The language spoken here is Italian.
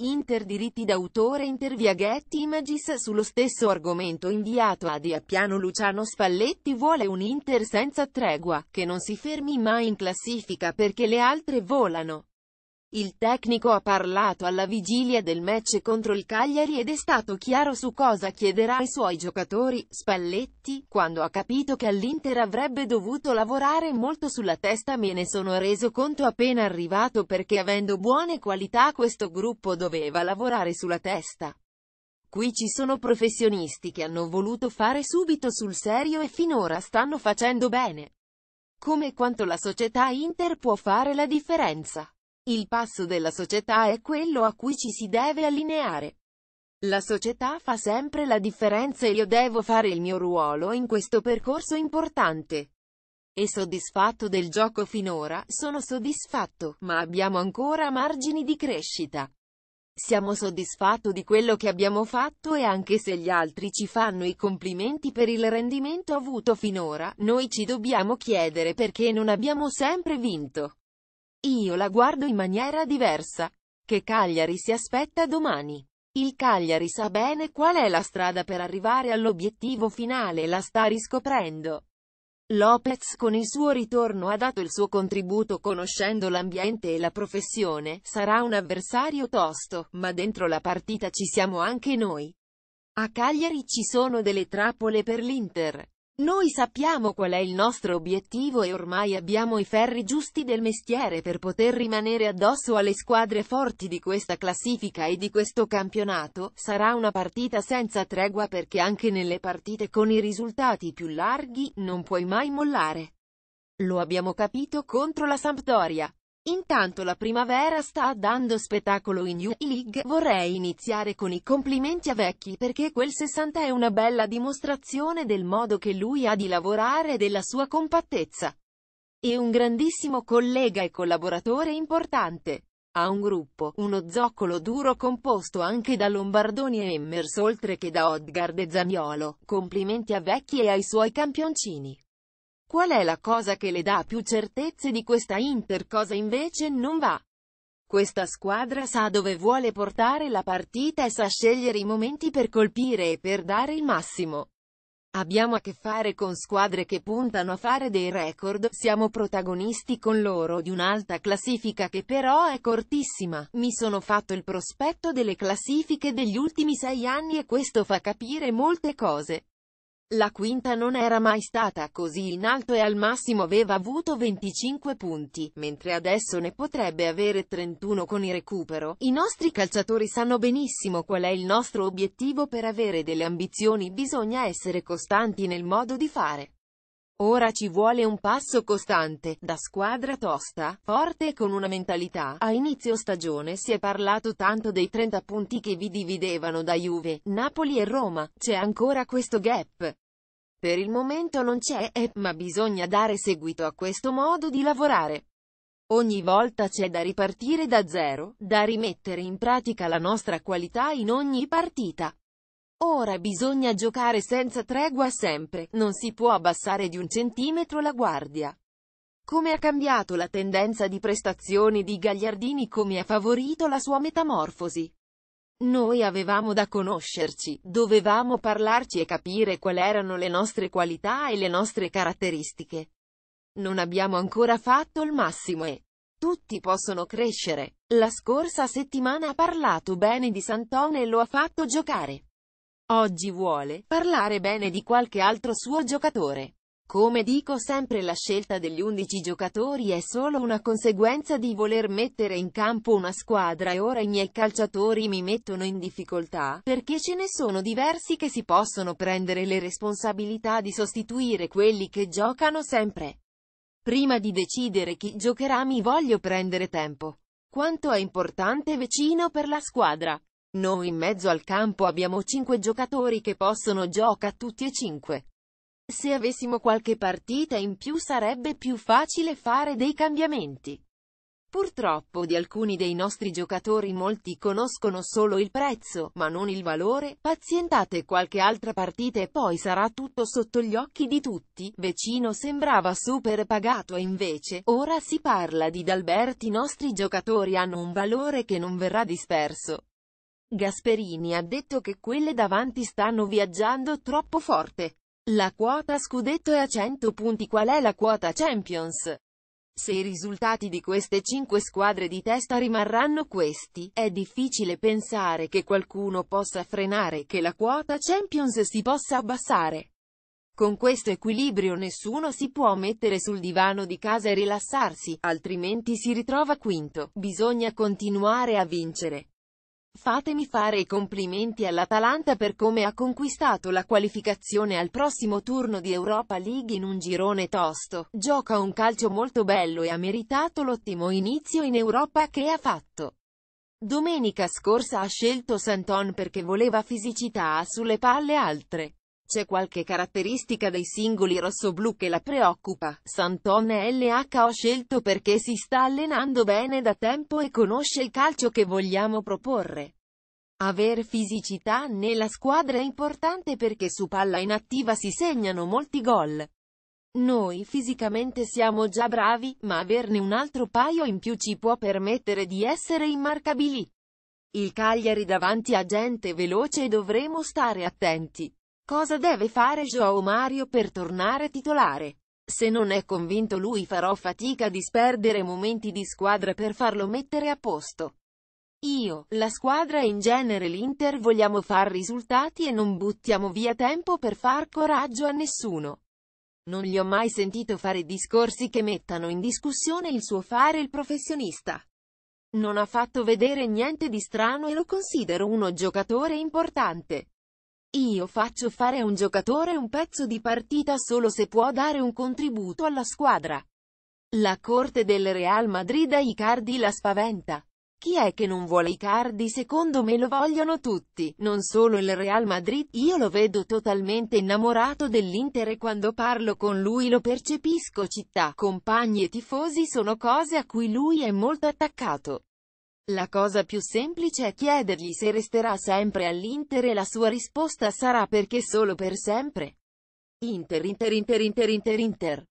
Inter diritti d'autore intervia Getty Images sullo stesso argomento inviato a Diappiano Luciano Spalletti vuole un Inter senza tregua, che non si fermi mai in classifica perché le altre volano. Il tecnico ha parlato alla vigilia del match contro il Cagliari ed è stato chiaro su cosa chiederà ai suoi giocatori, Spalletti, quando ha capito che all'Inter avrebbe dovuto lavorare molto sulla testa me ne sono reso conto appena arrivato perché avendo buone qualità questo gruppo doveva lavorare sulla testa. Qui ci sono professionisti che hanno voluto fare subito sul serio e finora stanno facendo bene. Come quanto la società Inter può fare la differenza. Il passo della società è quello a cui ci si deve allineare. La società fa sempre la differenza e io devo fare il mio ruolo in questo percorso importante. E soddisfatto del gioco finora, sono soddisfatto, ma abbiamo ancora margini di crescita. Siamo soddisfatto di quello che abbiamo fatto e anche se gli altri ci fanno i complimenti per il rendimento avuto finora, noi ci dobbiamo chiedere perché non abbiamo sempre vinto. Io la guardo in maniera diversa. Che Cagliari si aspetta domani? Il Cagliari sa bene qual è la strada per arrivare all'obiettivo finale e la sta riscoprendo. Lopez con il suo ritorno ha dato il suo contributo conoscendo l'ambiente e la professione, sarà un avversario tosto, ma dentro la partita ci siamo anche noi. A Cagliari ci sono delle trappole per l'Inter. Noi sappiamo qual è il nostro obiettivo e ormai abbiamo i ferri giusti del mestiere per poter rimanere addosso alle squadre forti di questa classifica e di questo campionato, sarà una partita senza tregua perché anche nelle partite con i risultati più larghi, non puoi mai mollare. Lo abbiamo capito contro la Sampdoria. Intanto la primavera sta dando spettacolo in New league vorrei iniziare con i complimenti a Vecchi perché quel 60 è una bella dimostrazione del modo che lui ha di lavorare e della sua compattezza. È un grandissimo collega e collaboratore importante. Ha un gruppo, uno zoccolo duro composto anche da Lombardoni e Emmers oltre che da Odgard e Zaniolo. Complimenti a Vecchi e ai suoi campioncini. Qual è la cosa che le dà più certezze di questa Inter cosa invece non va? Questa squadra sa dove vuole portare la partita e sa scegliere i momenti per colpire e per dare il massimo. Abbiamo a che fare con squadre che puntano a fare dei record, siamo protagonisti con loro di un'alta classifica che però è cortissima. Mi sono fatto il prospetto delle classifiche degli ultimi sei anni e questo fa capire molte cose. La quinta non era mai stata così in alto e al massimo aveva avuto 25 punti, mentre adesso ne potrebbe avere 31 con il recupero. I nostri calciatori sanno benissimo qual è il nostro obiettivo per avere delle ambizioni bisogna essere costanti nel modo di fare. Ora ci vuole un passo costante, da squadra tosta, forte e con una mentalità. A inizio stagione si è parlato tanto dei 30 punti che vi dividevano da Juve, Napoli e Roma, c'è ancora questo gap. Per il momento non c'è, eh, ma bisogna dare seguito a questo modo di lavorare. Ogni volta c'è da ripartire da zero, da rimettere in pratica la nostra qualità in ogni partita. Ora bisogna giocare senza tregua sempre, non si può abbassare di un centimetro la guardia. Come ha cambiato la tendenza di prestazioni di Gagliardini come ha favorito la sua metamorfosi. Noi avevamo da conoscerci, dovevamo parlarci e capire quali erano le nostre qualità e le nostre caratteristiche. Non abbiamo ancora fatto il massimo e tutti possono crescere. La scorsa settimana ha parlato bene di Santone e lo ha fatto giocare. Oggi vuole parlare bene di qualche altro suo giocatore. Come dico sempre la scelta degli 11 giocatori è solo una conseguenza di voler mettere in campo una squadra e ora i miei calciatori mi mettono in difficoltà, perché ce ne sono diversi che si possono prendere le responsabilità di sostituire quelli che giocano sempre. Prima di decidere chi giocherà mi voglio prendere tempo. Quanto è importante vicino per la squadra. Noi in mezzo al campo abbiamo 5 giocatori che possono gioca tutti e 5. Se avessimo qualche partita in più sarebbe più facile fare dei cambiamenti. Purtroppo di alcuni dei nostri giocatori molti conoscono solo il prezzo, ma non il valore, pazientate qualche altra partita e poi sarà tutto sotto gli occhi di tutti, Vecino sembrava super pagato e invece, ora si parla di Dalberti i nostri giocatori hanno un valore che non verrà disperso. Gasperini ha detto che quelle davanti stanno viaggiando troppo forte. La quota scudetto è a 100 punti qual è la quota Champions? Se i risultati di queste 5 squadre di testa rimarranno questi, è difficile pensare che qualcuno possa frenare che la quota Champions si possa abbassare. Con questo equilibrio nessuno si può mettere sul divano di casa e rilassarsi, altrimenti si ritrova quinto. Bisogna continuare a vincere. Fatemi fare i complimenti all'Atalanta per come ha conquistato la qualificazione al prossimo turno di Europa League in un girone tosto. Gioca un calcio molto bello e ha meritato l'ottimo inizio in Europa che ha fatto. Domenica scorsa ha scelto Santon perché voleva fisicità sulle palle altre. C'è qualche caratteristica dei singoli rossoblù che la preoccupa. Santone LH ho scelto perché si sta allenando bene da tempo e conosce il calcio che vogliamo proporre. Aver fisicità nella squadra è importante perché su palla inattiva si segnano molti gol. Noi fisicamente siamo già bravi, ma averne un altro paio in più ci può permettere di essere immarcabili. Il Cagliari davanti a gente veloce e dovremo stare attenti. Cosa deve fare Joao Mario per tornare titolare? Se non è convinto lui farò fatica a disperdere momenti di squadra per farlo mettere a posto. Io, la squadra e in genere l'Inter vogliamo far risultati e non buttiamo via tempo per far coraggio a nessuno. Non gli ho mai sentito fare discorsi che mettano in discussione il suo fare il professionista. Non ha fatto vedere niente di strano e lo considero uno giocatore importante. Io faccio fare a un giocatore un pezzo di partita solo se può dare un contributo alla squadra. La corte del Real Madrid a Icardi la spaventa. Chi è che non vuole Icardi? Secondo me lo vogliono tutti, non solo il Real Madrid. Io lo vedo totalmente innamorato dell'Inter e quando parlo con lui lo percepisco città, compagni e tifosi sono cose a cui lui è molto attaccato. La cosa più semplice è chiedergli se resterà sempre all'Inter e la sua risposta sarà perché solo per sempre. Inter Inter Inter Inter Inter Inter